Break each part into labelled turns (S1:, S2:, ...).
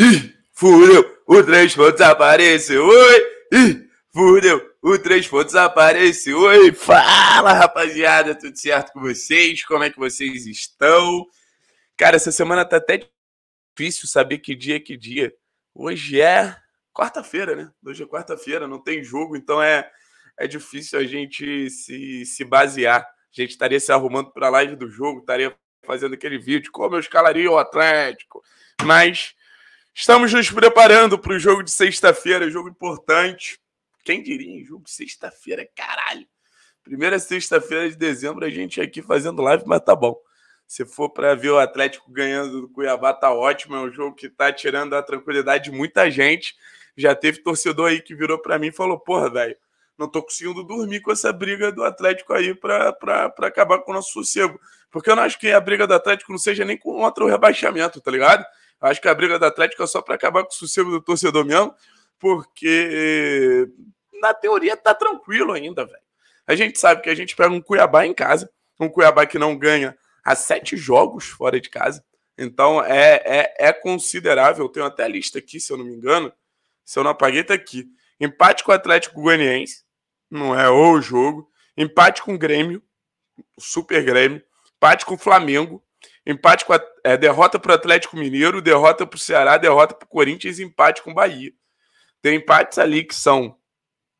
S1: Ih, fudeu, o três pontos apareceu. Oi, fudeu, o três pontos apareceu. Oi, fala rapaziada, tudo certo com vocês? Como é que vocês estão? Cara, essa semana tá até difícil saber que dia é que dia. Hoje é quarta-feira, né? Hoje é quarta-feira, não tem jogo, então é, é difícil a gente se, se basear. A gente estaria se arrumando para a live do jogo, estaria fazendo aquele vídeo, como eu escalaria o Atlético. Mas Estamos nos preparando para o jogo de sexta-feira, jogo importante. Quem diria, jogo de sexta-feira, caralho. Primeira sexta-feira de dezembro, a gente aqui fazendo live, mas tá bom. Se for para ver o Atlético ganhando do Cuiabá, tá ótimo. É um jogo que tá tirando a tranquilidade de muita gente. Já teve torcedor aí que virou para mim e falou: Porra, velho, não tô conseguindo dormir com essa briga do Atlético aí para acabar com o nosso sossego. Porque eu não acho que a briga do Atlético não seja nem contra o rebaixamento, tá ligado? Acho que a briga do Atlético é só para acabar com o sossego do torcedor mesmo, porque na teoria tá tranquilo ainda, velho. A gente sabe que a gente pega um Cuiabá em casa, um Cuiabá que não ganha há sete jogos fora de casa. Então é, é, é considerável. Eu tenho até a lista aqui, se eu não me engano. Se eu não apaguei, tá aqui. Empate com o Atlético Goianiense, não é o jogo. Empate com o Grêmio, Super Grêmio. Empate com o Flamengo, empate com a, é, derrota para o Atlético Mineiro, derrota para o Ceará, derrota para o Corinthians empate com o Bahia. Tem empates ali que são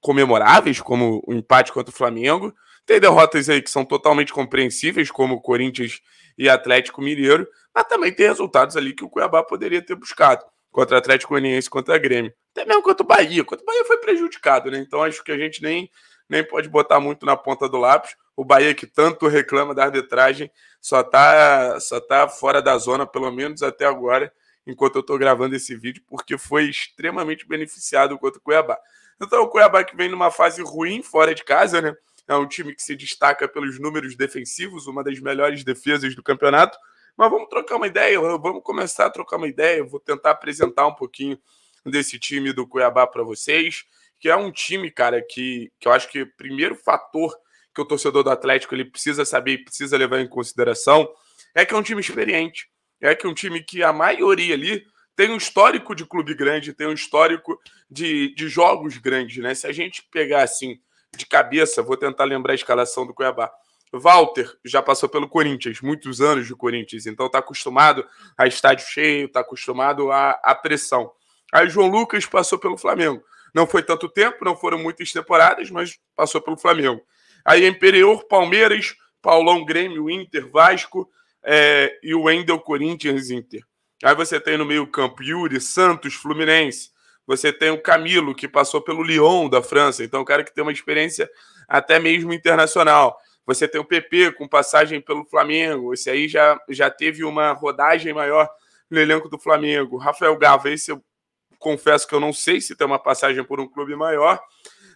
S1: comemoráveis, como o empate contra o Flamengo. Tem derrotas aí que são totalmente compreensíveis, como o Corinthians e Atlético Mineiro, mas também tem resultados ali que o Cuiabá poderia ter buscado contra Atlético Goianiense, contra Grêmio. Até mesmo contra o Bahia. Contra o Bahia foi prejudicado, né? Então acho que a gente nem, nem pode botar muito na ponta do lápis o Bahia que tanto reclama da arbitragem só tá, só tá fora da zona, pelo menos até agora, enquanto eu estou gravando esse vídeo, porque foi extremamente beneficiado contra o Cuiabá. Então, o Cuiabá que vem numa fase ruim fora de casa, né? É um time que se destaca pelos números defensivos, uma das melhores defesas do campeonato. Mas vamos trocar uma ideia, vamos começar a trocar uma ideia. Eu vou tentar apresentar um pouquinho desse time do Cuiabá para vocês, que é um time, cara, que, que eu acho que o primeiro fator que o torcedor do Atlético ele precisa saber, precisa levar em consideração, é que é um time experiente, é que é um time que a maioria ali tem um histórico de clube grande, tem um histórico de, de jogos grandes, né? Se a gente pegar assim de cabeça, vou tentar lembrar a escalação do Cuiabá. Walter já passou pelo Corinthians, muitos anos de Corinthians, então está acostumado a estádio cheio, está acostumado à, à pressão. Aí João Lucas passou pelo Flamengo. Não foi tanto tempo, não foram muitas temporadas, mas passou pelo Flamengo. Aí Imperior, Palmeiras, Paulão, Grêmio, Inter, Vasco é, e o Wendel, Corinthians, Inter. Aí você tem no meio campo Yuri, Santos, Fluminense. Você tem o Camilo, que passou pelo Lyon da França, então o é cara que tem uma experiência até mesmo internacional. Você tem o PP com passagem pelo Flamengo, esse aí já, já teve uma rodagem maior no elenco do Flamengo. Rafael Gava, esse eu confesso que eu não sei se tem uma passagem por um clube maior.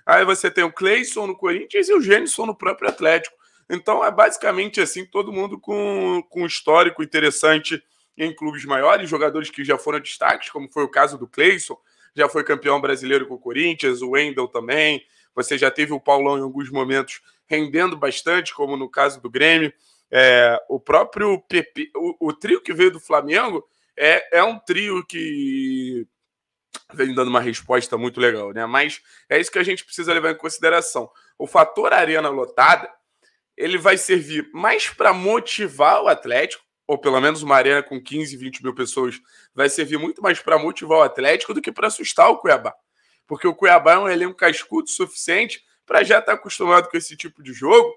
S1: Aí você tem o Cleison no Corinthians e o Gênison no próprio Atlético. Então é basicamente assim, todo mundo com, com histórico interessante em clubes maiores, jogadores que já foram destaques, como foi o caso do Cleison, já foi campeão brasileiro com o Corinthians, o Wendel também. Você já teve o Paulão em alguns momentos rendendo bastante, como no caso do Grêmio. É, o próprio Pepe, o, o, trio que veio do Flamengo é, é um trio que vem dando uma resposta muito legal, né? Mas é isso que a gente precisa levar em consideração. O fator arena lotada, ele vai servir mais para motivar o Atlético, ou pelo menos uma arena com 15, 20 mil pessoas, vai servir muito mais para motivar o Atlético do que para assustar o Cuiabá. Porque o Cuiabá é um elenco cascudo suficiente para já estar tá acostumado com esse tipo de jogo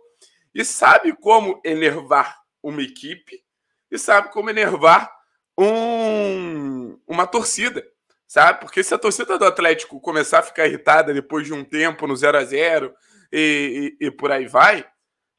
S1: e sabe como enervar uma equipe e sabe como enervar um, uma torcida sabe? Porque se a torcida do Atlético começar a ficar irritada depois de um tempo no 0 a 0 e, e, e, por aí vai,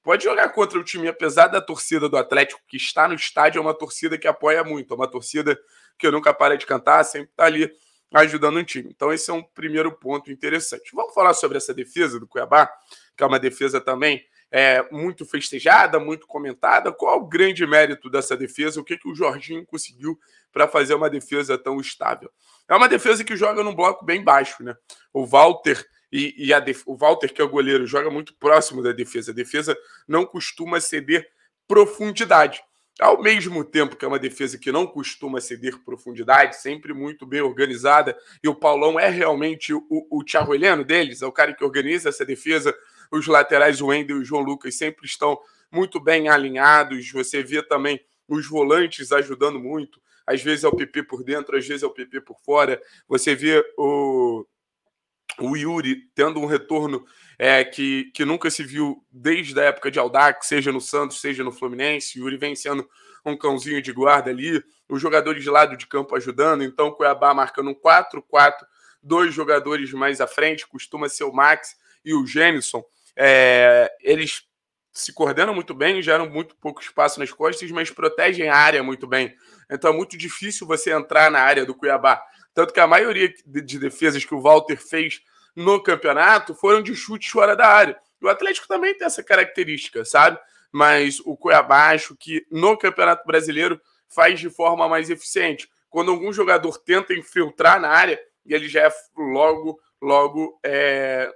S1: pode jogar contra o time, apesar da torcida do Atlético que está no estádio, é uma torcida que apoia muito, é uma torcida que nunca para de cantar, sempre está ali ajudando o time. Então esse é um primeiro ponto interessante. Vamos falar sobre essa defesa do Cuiabá, que é uma defesa também é, muito festejada, muito comentada. Qual o grande mérito dessa defesa? O que, que o Jorginho conseguiu para fazer uma defesa tão estável? É uma defesa que joga num bloco bem baixo, né? O Walter e, e o Walter, que é o goleiro, joga muito próximo da defesa. A defesa não costuma ceder profundidade. Ao mesmo tempo que é uma defesa que não costuma ceder profundidade, sempre muito bem organizada, e o Paulão é realmente o, o Thiago Heleno deles, é o cara que organiza essa defesa. Os laterais, o Wendel e o João Lucas, sempre estão muito bem alinhados. Você vê também os volantes ajudando muito. Às vezes é o PP por dentro, às vezes é o PP por fora. Você vê o o Yuri tendo um retorno é, que, que nunca se viu desde a época de Aldac, seja no Santos, seja no Fluminense, Yuri vencendo um cãozinho de guarda ali, os jogadores de lado de campo ajudando, então Cuiabá marcando um 4-4, dois jogadores mais à frente, costuma ser o Max e o Gênison, é, eles se coordenam muito bem, geram muito pouco espaço nas costas, mas protegem a área muito bem. Então é muito difícil você entrar na área do Cuiabá tanto que a maioria de defesas que o Walter fez no campeonato foram de chutes fora da área. E o Atlético também tem essa característica, sabe? Mas o Cuiabá, acho que no Campeonato Brasileiro faz de forma mais eficiente. Quando algum jogador tenta infiltrar na área, ele já é logo, logo é...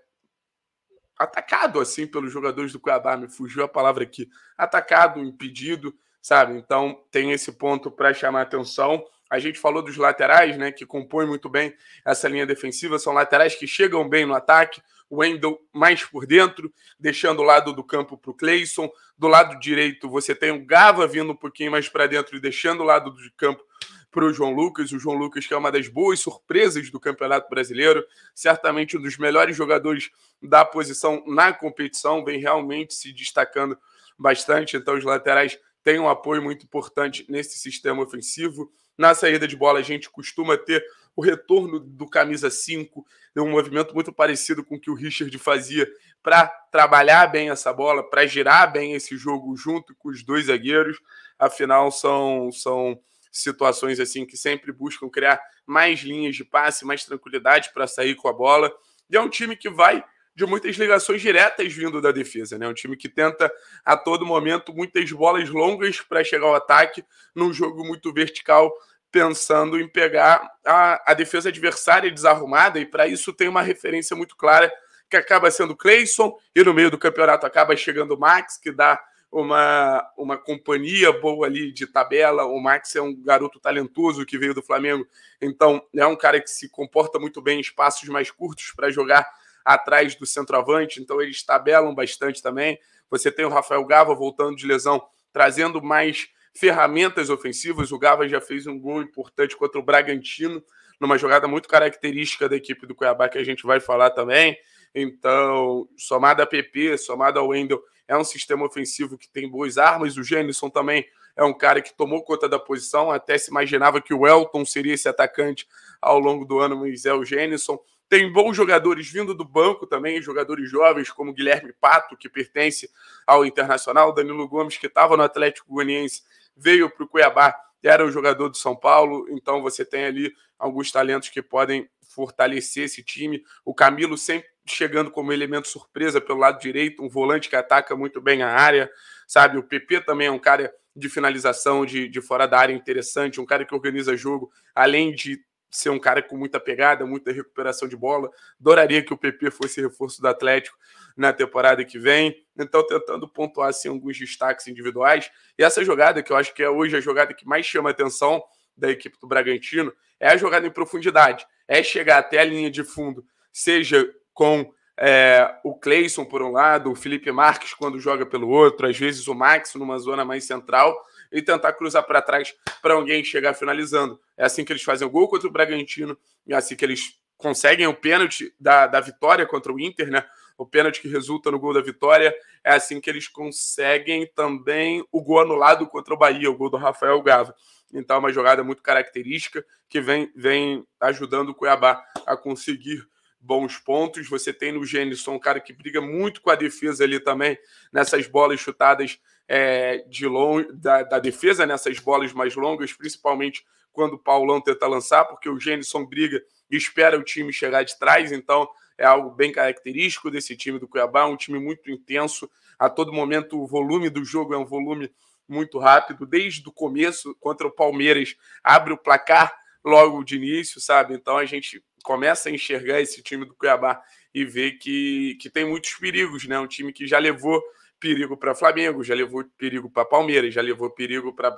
S1: atacado, assim, pelos jogadores do Cuiabá. Me fugiu a palavra aqui. Atacado, impedido, sabe? Então tem esse ponto para chamar atenção. A gente falou dos laterais, né, que compõem muito bem essa linha defensiva, são laterais que chegam bem no ataque. O Wendel mais por dentro, deixando o lado do campo para o Cleison. Do lado direito, você tem o Gava vindo um pouquinho mais para dentro e deixando o lado do campo para o João Lucas. O João Lucas, que é uma das boas surpresas do Campeonato Brasileiro, certamente um dos melhores jogadores da posição na competição, vem realmente se destacando bastante. Então, os laterais têm um apoio muito importante nesse sistema ofensivo. Na saída de bola, a gente costuma ter o retorno do camisa 5, né, um movimento muito parecido com o que o Richard fazia para trabalhar bem essa bola, para girar bem esse jogo junto com os dois zagueiros. Afinal, são, são situações assim que sempre buscam criar mais linhas de passe, mais tranquilidade para sair com a bola. E é um time que vai de muitas ligações diretas vindo da defesa, né? É um time que tenta a todo momento muitas bolas longas para chegar ao ataque, num jogo muito vertical pensando em pegar a, a defesa adversária desarrumada, e para isso tem uma referência muito clara que acaba sendo Cleison, e no meio do campeonato acaba chegando o Max, que dá uma, uma companhia boa ali de tabela. O Max é um garoto talentoso que veio do Flamengo, então é um cara que se comporta muito bem em espaços mais curtos para jogar atrás do centroavante, então eles tabelam bastante também. Você tem o Rafael Gava voltando de lesão, trazendo mais ferramentas ofensivas. O Gava já fez um gol importante contra o Bragantino, numa jogada muito característica da equipe do Cuiabá, que a gente vai falar também. Então, somada a PP, somada ao Wendel, é um sistema ofensivo que tem boas armas. O Gênison também é um cara que tomou conta da posição. Até se imaginava que o Elton seria esse atacante ao longo do ano, mas é o Gênison. Tem bons jogadores vindo do banco também, jogadores jovens como Guilherme Pato, que pertence ao Internacional, Danilo Gomes, que estava no Atlético Goianiense veio para o Cuiabá, era o jogador do São Paulo, então você tem ali alguns talentos que podem fortalecer esse time. O Camilo sempre chegando como elemento surpresa pelo lado direito, um volante que ataca muito bem a área, sabe? O PP também é um cara de finalização de, de fora da área interessante, um cara que organiza jogo, além de ser um cara com muita pegada, muita recuperação de bola. Adoraria que o PP fosse reforço do Atlético na temporada que vem. Então, tentando pontuar assim, alguns destaques individuais. E essa jogada, que eu acho que é hoje a jogada que mais chama a atenção da equipe do Bragantino, é a jogada em profundidade. É chegar até a linha de fundo, seja com é, o Cleison por um lado, o Felipe Marques quando joga pelo outro, às vezes o Max numa zona mais central e tentar cruzar para trás para alguém chegar finalizando. É assim que eles fazem o gol contra o Bragantino, é assim que eles conseguem o pênalti da, da vitória contra o Inter, né? O pênalti que resulta no gol da vitória. É assim que eles conseguem também o gol anulado contra o Bahia, o gol do Rafael Gava. Então, é uma jogada muito característica que vem, vem ajudando o Cuiabá a conseguir bons pontos. Você tem no Gênison um cara que briga muito com a defesa ali também, nessas bolas chutadas é, de long, da, da, defesa nessas bolas mais longas, principalmente quando o Paulão tenta lançar, porque o Gênison briga e espera o time chegar de trás, então é algo bem característico desse time do Cuiabá, é um time muito intenso, a todo momento o volume do jogo é um volume muito rápido, desde o começo, contra o Palmeiras, abre o placar logo de início, sabe? Então a gente começa a enxergar esse time do Cuiabá e ver que, que tem muitos perigos, né? Um time que já levou perigo para Flamengo, já levou perigo para Palmeiras, já levou perigo para,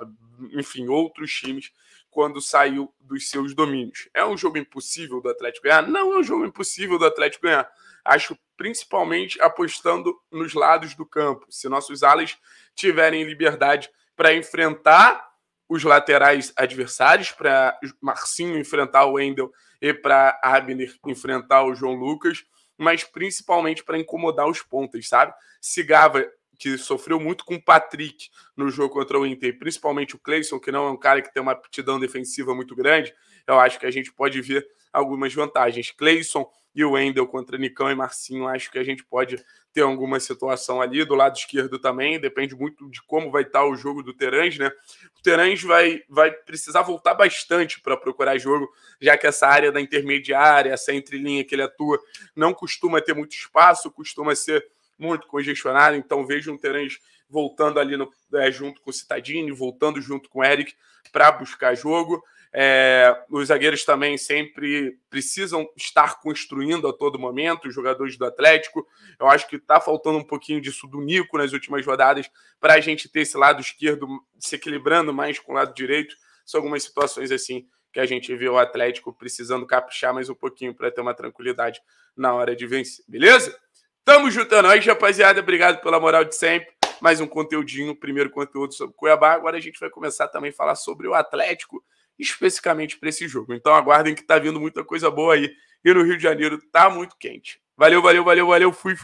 S1: enfim, outros times quando saiu dos seus domínios. É um jogo impossível do Atlético ganhar? Não é um jogo impossível do Atlético ganhar. Acho principalmente apostando nos lados do campo. Se nossos alas tiverem liberdade para enfrentar os laterais adversários, para Marcinho enfrentar o Wendel e para Abner enfrentar o João Lucas, mas principalmente para incomodar os pontas, sabe? Cigava que sofreu muito com o Patrick no jogo contra o Inter, principalmente o Cleison, que não é um cara que tem uma aptidão defensiva muito grande, eu acho que a gente pode ver algumas vantagens. Cleison e o Wendel contra Nicão e Marcinho, acho que a gente pode ter alguma situação ali. Do lado esquerdo também, depende muito de como vai estar tá o jogo do Terãs, né? O Terãs vai, vai precisar voltar bastante para procurar jogo, já que essa área da intermediária, essa entrelinha que ele atua, não costuma ter muito espaço, costuma ser muito congestionado. Então vejo um Terãs voltando ali no, é, junto com o Citadini, voltando junto com o Eric para buscar jogo. É, os zagueiros também sempre precisam estar construindo a todo momento, os jogadores do Atlético. Eu acho que está faltando um pouquinho disso do Nico nas últimas rodadas, para a gente ter esse lado esquerdo se equilibrando mais com o lado direito. São algumas situações assim que a gente vê o Atlético precisando caprichar mais um pouquinho para ter uma tranquilidade na hora de vencer, beleza? Tamo junto a nós, rapaziada. Obrigado pela moral de sempre mais um conteúdinho, primeiro conteúdo sobre Cuiabá. Agora a gente vai começar também a falar sobre o Atlético, especificamente para esse jogo. Então aguardem que está vindo muita coisa boa aí. E no Rio de Janeiro está muito quente. Valeu, valeu, valeu, valeu. Fui, fui.